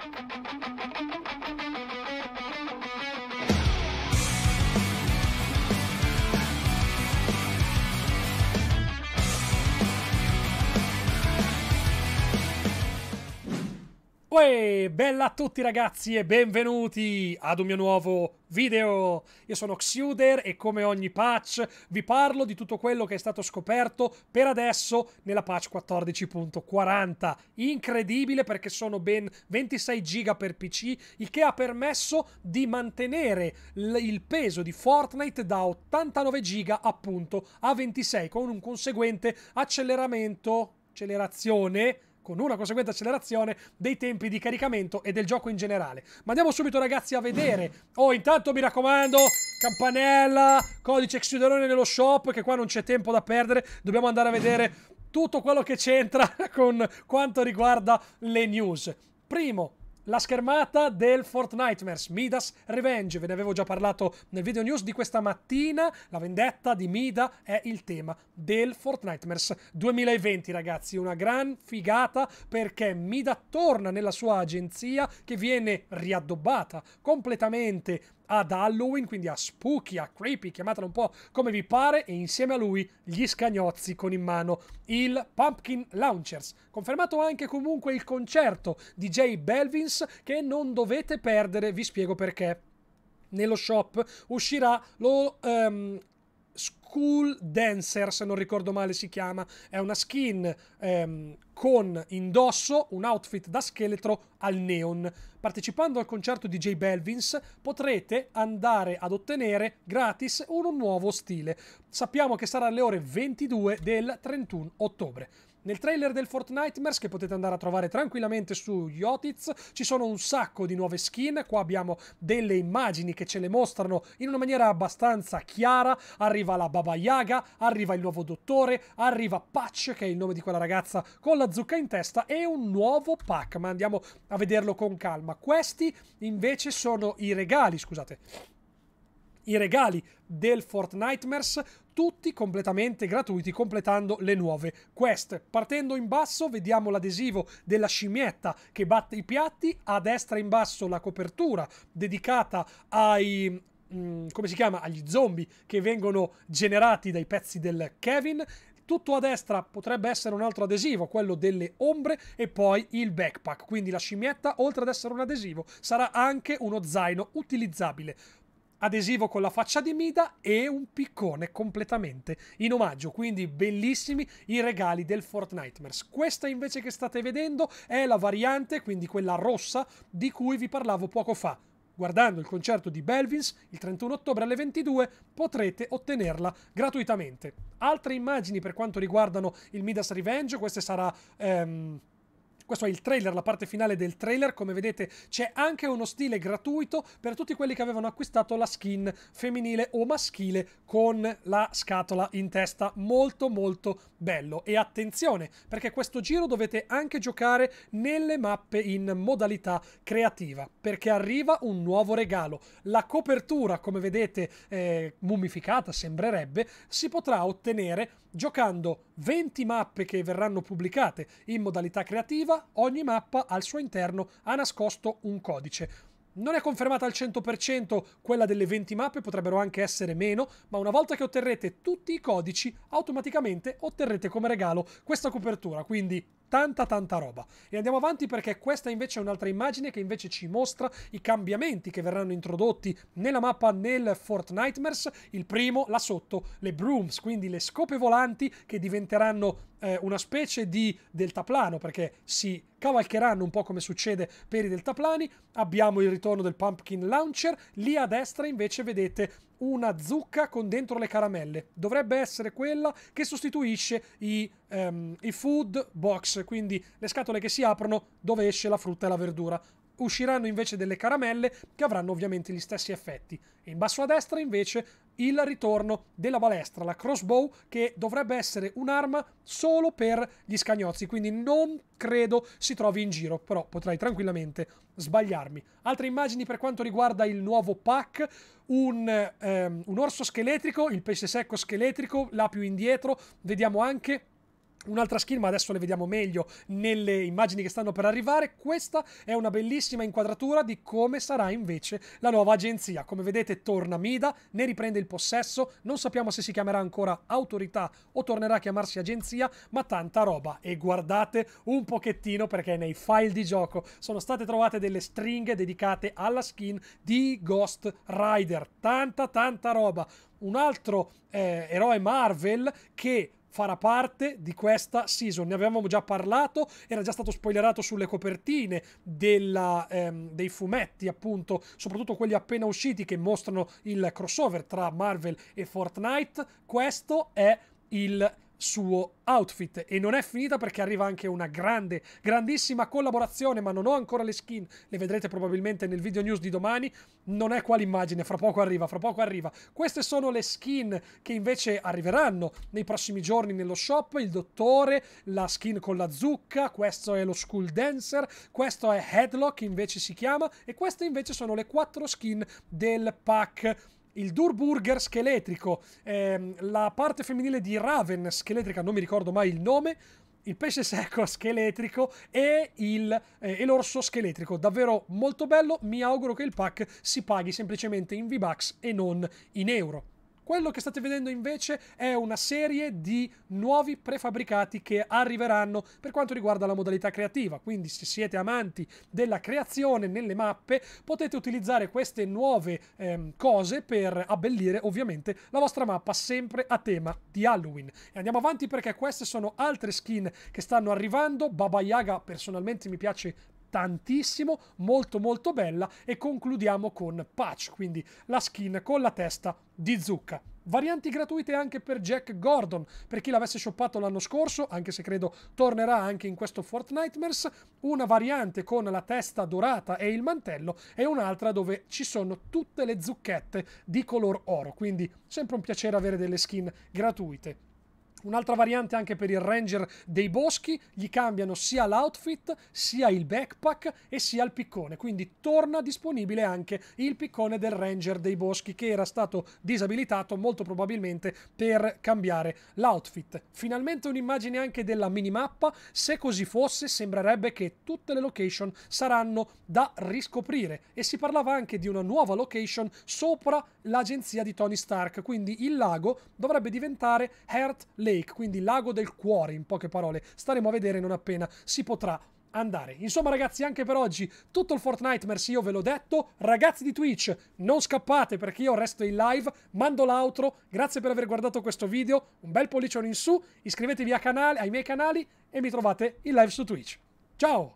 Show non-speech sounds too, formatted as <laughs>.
フフフフフ。Uè, bella a tutti ragazzi e benvenuti ad un mio nuovo video. Io sono Xuder e come ogni patch vi parlo di tutto quello che è stato scoperto per adesso nella patch 14.40. Incredibile perché sono ben 26 giga per PC, il che ha permesso di mantenere il peso di Fortnite da 89 giga appunto a 26 con un conseguente acceleramento, accelerazione con una conseguente accelerazione dei tempi di caricamento e del gioco in generale. Ma andiamo subito ragazzi a vedere. Oh, intanto mi raccomando, campanella, codice chiuderone nello shop, che qua non c'è tempo da perdere, dobbiamo andare a vedere tutto quello che c'entra <laughs> con quanto riguarda le news. Primo, la schermata del Fortnitemers Midas Revenge, ve ne avevo già parlato nel video news di questa mattina, la vendetta di Mida è il tema del Fortnitemers 2020 ragazzi, una gran figata perché Mida torna nella sua agenzia che viene riaddobbata completamente ad Halloween, quindi a spooky, a creepy, chiamatelo un po' come vi pare, e insieme a lui gli scagnozzi con in mano il Pumpkin Launchers. Confermato anche comunque il concerto di Jay Belvins che non dovete perdere, vi spiego perché nello shop uscirà lo um, School Dancer, se non ricordo male si chiama, è una skin ehm, con indosso un outfit da scheletro al neon. Partecipando al concerto di J Belvins potrete andare ad ottenere gratis un nuovo stile. Sappiamo che sarà alle ore 22 del 31 ottobre. Nel trailer del Fortnite che potete andare a trovare tranquillamente su Yotiz ci sono un sacco di nuove skin, qua abbiamo delle immagini che ce le mostrano in una maniera abbastanza chiara, arriva la Baba Yaga, arriva il nuovo dottore, arriva Patch che è il nome di quella ragazza con la zucca in testa e un nuovo pack, ma andiamo a vederlo con calma. Questi invece sono i regali, scusate, i regali del Fortnite tutti completamente gratuiti completando le nuove quest. Partendo in basso vediamo l'adesivo della scimmietta che batte i piatti, a destra in basso la copertura dedicata ai mm, come si chiama, agli zombie che vengono generati dai pezzi del Kevin. Tutto a destra potrebbe essere un altro adesivo, quello delle ombre, e poi il backpack. Quindi la scimmietta, oltre ad essere un adesivo, sarà anche uno zaino utilizzabile adesivo con la faccia di Mida e un piccone completamente in omaggio. Quindi bellissimi i regali del Fortniteverse. Questa invece che state vedendo è la variante, quindi quella rossa, di cui vi parlavo poco fa. Guardando il concerto di Belvins il 31 ottobre alle 22 potrete ottenerla gratuitamente. Altre immagini per quanto riguardano il Midas Revenge, queste sarà... Ehm, questo è il trailer, la parte finale del trailer. Come vedete c'è anche uno stile gratuito per tutti quelli che avevano acquistato la skin femminile o maschile con la scatola in testa. Molto molto bello. E attenzione, perché questo giro dovete anche giocare nelle mappe in modalità creativa, perché arriva un nuovo regalo. La copertura, come vedete, eh, mummificata sembrerebbe, si potrà ottenere giocando 20 mappe che verranno pubblicate in modalità creativa, ogni mappa al suo interno ha nascosto un codice. Non è confermata al 100% quella delle 20 mappe, potrebbero anche essere meno, ma una volta che otterrete tutti i codici, automaticamente otterrete come regalo questa copertura, quindi tanta tanta roba. E andiamo avanti perché questa invece è un'altra immagine che invece ci mostra i cambiamenti che verranno introdotti nella mappa nel Fortnightmares. Il primo, là sotto, le brooms, quindi le scope volanti che diventeranno eh, una specie di deltaplano perché si cavalcheranno un po' come succede per i deltaplani. Abbiamo il ritorno del Pumpkin Launcher. Lì a destra invece vedete una zucca con dentro le caramelle. Dovrebbe essere quella che sostituisce i ehm, i food box, quindi le scatole che si aprono dove esce la frutta e la verdura. Usciranno invece delle caramelle che avranno ovviamente gli stessi effetti. In basso a destra invece il ritorno della balestra, la crossbow, che dovrebbe essere un'arma solo per gli scagnozzi, quindi non credo si trovi in giro, però potrei tranquillamente sbagliarmi. Altre immagini per quanto riguarda il nuovo pack, un, ehm, un orso scheletrico, il pesce secco scheletrico, là più indietro, vediamo anche Un'altra scherma, adesso le vediamo meglio nelle immagini che stanno per arrivare. Questa è una bellissima inquadratura di come sarà invece la nuova agenzia. Come vedete torna Mida, ne riprende il possesso, non sappiamo se si chiamerà ancora autorità o tornerà a chiamarsi agenzia, ma tanta roba. E guardate un pochettino perché nei file di gioco sono state trovate delle stringhe dedicate alla skin di Ghost Rider. Tanta tanta roba. Un altro eh, eroe Marvel che farà parte di questa season. Ne avevamo già parlato, era già stato spoilerato sulle copertine della, ehm, dei fumetti, appunto, soprattutto quelli appena usciti che mostrano il crossover tra Marvel e Fortnite. Questo è il suo outfit e non è finita perché arriva anche una grande grandissima collaborazione ma non ho ancora le skin le vedrete probabilmente nel video news di domani non è qua l'immagine fra poco arriva fra poco arriva queste sono le skin che invece arriveranno nei prossimi giorni nello shop il dottore la skin con la zucca questo è lo school dancer questo è headlock invece si chiama e queste invece sono le quattro skin del pack il Durburger scheletrico, ehm, la parte femminile di Raven scheletrica, non mi ricordo mai il nome, il pesce secco <laughs> scheletrico e, il, eh, e l'orso scheletrico. Davvero molto bello, mi auguro che il pack si paghi semplicemente in V-Bucks e non in euro. Quello che state vedendo invece è una serie di nuovi prefabbricati che arriveranno per quanto riguarda la modalità creativa, quindi se siete amanti della creazione nelle mappe potete utilizzare queste nuove ehm, cose per abbellire ovviamente la vostra mappa sempre a tema di Halloween. E andiamo avanti perché queste sono altre skin che stanno arrivando, Baba Yaga personalmente mi piace tantissimo, molto molto bella e concludiamo con Patch, quindi la skin con la testa di zucca. Varianti gratuite anche per Jack Gordon, per chi l'avesse shoppato l'anno scorso, anche se credo tornerà anche in questo Fortnite's, una variante con la testa dorata e il mantello e un'altra dove ci sono tutte le zucchette di color oro, quindi sempre un piacere avere delle skin gratuite Un'altra variante anche per il ranger dei boschi, gli cambiano sia l'outfit, sia il backpack e sia il piccone, quindi torna disponibile anche il piccone del ranger dei boschi che era stato disabilitato molto probabilmente per cambiare l'outfit. Finalmente un'immagine anche della minimappa, se così fosse sembrerebbe che tutte le location saranno da riscoprire e si parlava anche di una nuova location sopra l'agenzia di Tony Stark, quindi il lago dovrebbe diventare Heart Lake Lake, quindi lago del cuore in poche parole. Staremo a vedere non appena si potrà andare. Insomma ragazzi anche per oggi tutto il Fortnite Merci io ve l'ho detto. Ragazzi di Twitch non scappate perché io resto in live, mando l'outro, grazie per aver guardato questo video, un bel pollicione in su, iscrivetevi canale, ai miei canali e mi trovate in live su Twitch. Ciao!